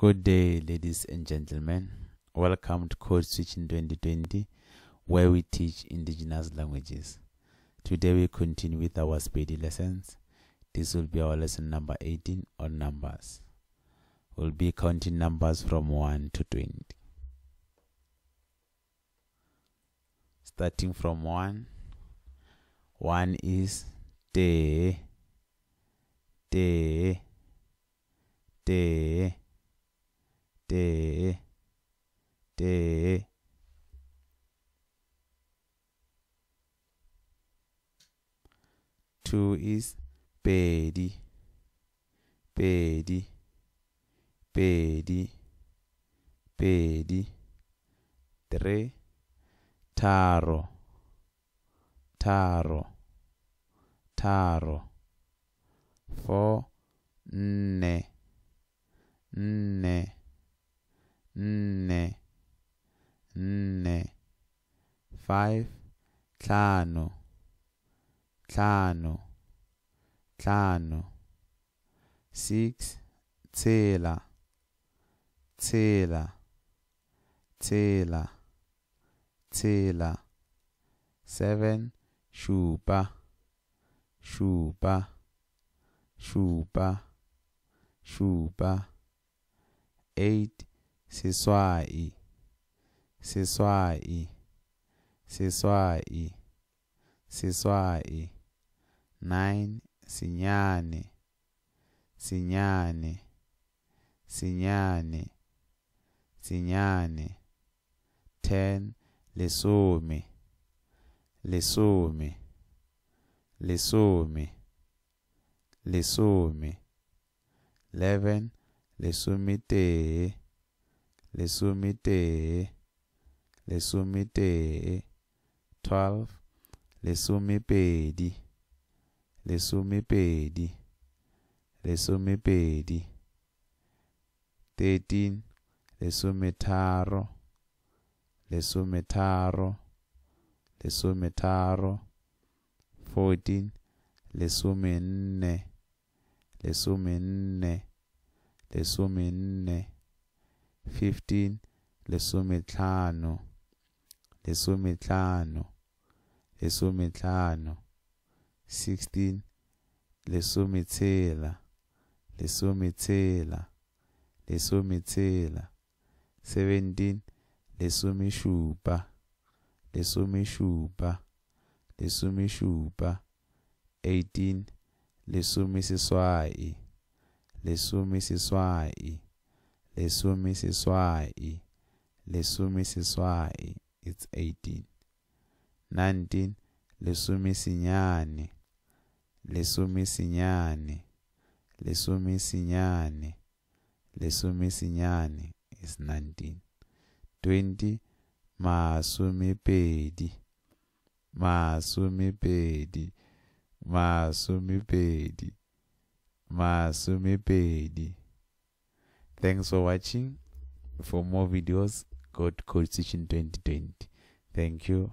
Good day, ladies and gentlemen. Welcome to Code Switching 2020, where we teach indigenous languages. Today we continue with our speedy lessons. This will be our lesson number 18 on numbers. We'll be counting numbers from 1 to 20. Starting from 1, 1 is day, day, te te two is pedi pedi pedi pedi three taro taro tharo four nne nne five Tano Tano Tano six tshela tshela tshela tshela seven šupa šupa šupa šupa eight seswai seswai seswai seswai nine sinyane senyane senyane senyane ten lesome lesome lesome lesome eleven te lesometee te 12 lesome pedi lesome pedi lesome pedi 13 lesome tharo lesome tharo lesome tharo 14 lesome nne lesome nne lesome nne 15 lesome tlhano lesome tlhano lesometlhano 16 lesometshela lesometshela lesometshela 17 lesomeshupa lesomeshupa lesomeshupa 18 lesomeseswai lesomeseswai lesomeseswai lesomeseswai it's 18 nineteen lesumi sinyane lesumi sinyane is nineteen twenty masumi pedi masumi pedi thanks for watching for more videos go to code 2020 thank you